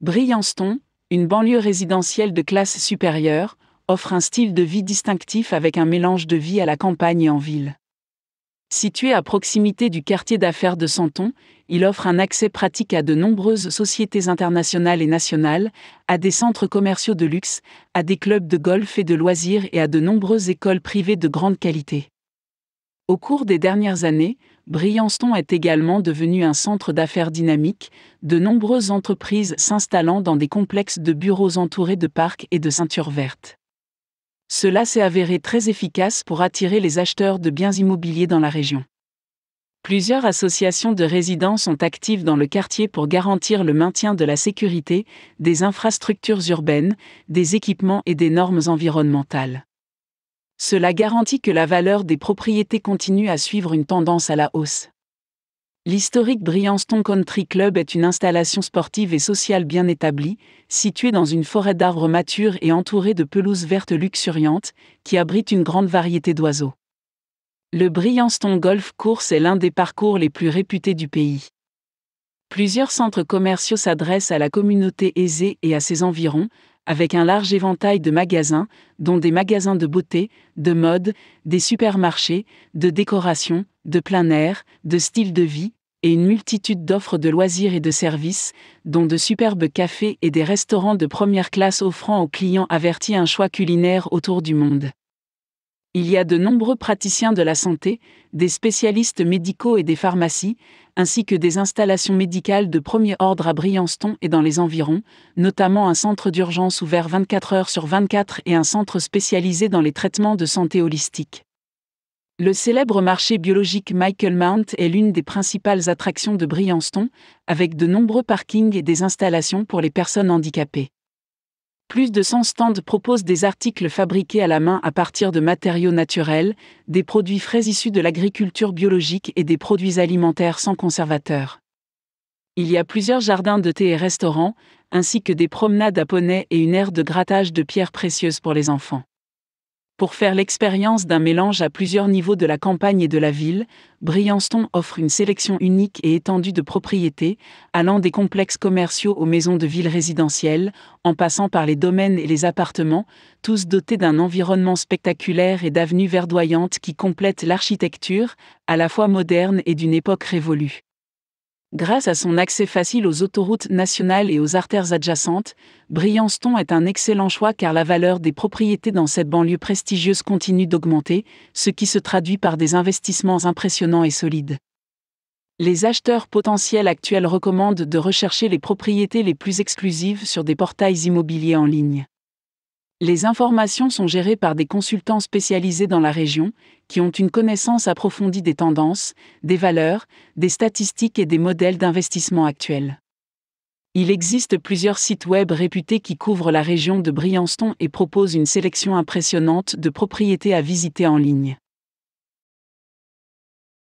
Brianceton, une banlieue résidentielle de classe supérieure, offre un style de vie distinctif avec un mélange de vie à la campagne et en ville. Situé à proximité du quartier d'affaires de Santon, il offre un accès pratique à de nombreuses sociétés internationales et nationales, à des centres commerciaux de luxe, à des clubs de golf et de loisirs et à de nombreuses écoles privées de grande qualité. Au cours des dernières années, Brianston est également devenu un centre d'affaires dynamique, de nombreuses entreprises s'installant dans des complexes de bureaux entourés de parcs et de ceintures vertes. Cela s'est avéré très efficace pour attirer les acheteurs de biens immobiliers dans la région. Plusieurs associations de résidents sont actives dans le quartier pour garantir le maintien de la sécurité, des infrastructures urbaines, des équipements et des normes environnementales. Cela garantit que la valeur des propriétés continue à suivre une tendance à la hausse. L'historique Brianston Country Club est une installation sportive et sociale bien établie, située dans une forêt d'arbres matures et entourée de pelouses vertes luxuriantes, qui abrite une grande variété d'oiseaux. Le Brianston Golf Course est l'un des parcours les plus réputés du pays. Plusieurs centres commerciaux s'adressent à la communauté aisée et à ses environs, avec un large éventail de magasins, dont des magasins de beauté, de mode, des supermarchés, de décoration, de plein air, de style de vie, et une multitude d'offres de loisirs et de services, dont de superbes cafés et des restaurants de première classe offrant aux clients avertis un choix culinaire autour du monde. Il y a de nombreux praticiens de la santé, des spécialistes médicaux et des pharmacies, ainsi que des installations médicales de premier ordre à Briançon et dans les environs, notamment un centre d'urgence ouvert 24 heures sur 24 et un centre spécialisé dans les traitements de santé holistique. Le célèbre marché biologique Michael Mount est l'une des principales attractions de Briançon, avec de nombreux parkings et des installations pour les personnes handicapées. Plus de 100 stands proposent des articles fabriqués à la main à partir de matériaux naturels, des produits frais issus de l'agriculture biologique et des produits alimentaires sans conservateur. Il y a plusieurs jardins de thé et restaurants, ainsi que des promenades à poneys et une aire de grattage de pierres précieuses pour les enfants. Pour faire l'expérience d'un mélange à plusieurs niveaux de la campagne et de la ville, Brianston offre une sélection unique et étendue de propriétés, allant des complexes commerciaux aux maisons de ville résidentielles, en passant par les domaines et les appartements, tous dotés d'un environnement spectaculaire et d'avenues verdoyantes qui complètent l'architecture, à la fois moderne et d'une époque révolue. Grâce à son accès facile aux autoroutes nationales et aux artères adjacentes, Brianston est un excellent choix car la valeur des propriétés dans cette banlieue prestigieuse continue d'augmenter, ce qui se traduit par des investissements impressionnants et solides. Les acheteurs potentiels actuels recommandent de rechercher les propriétés les plus exclusives sur des portails immobiliers en ligne. Les informations sont gérées par des consultants spécialisés dans la région, qui ont une connaissance approfondie des tendances, des valeurs, des statistiques et des modèles d'investissement actuels. Il existe plusieurs sites web réputés qui couvrent la région de Brianston et proposent une sélection impressionnante de propriétés à visiter en ligne.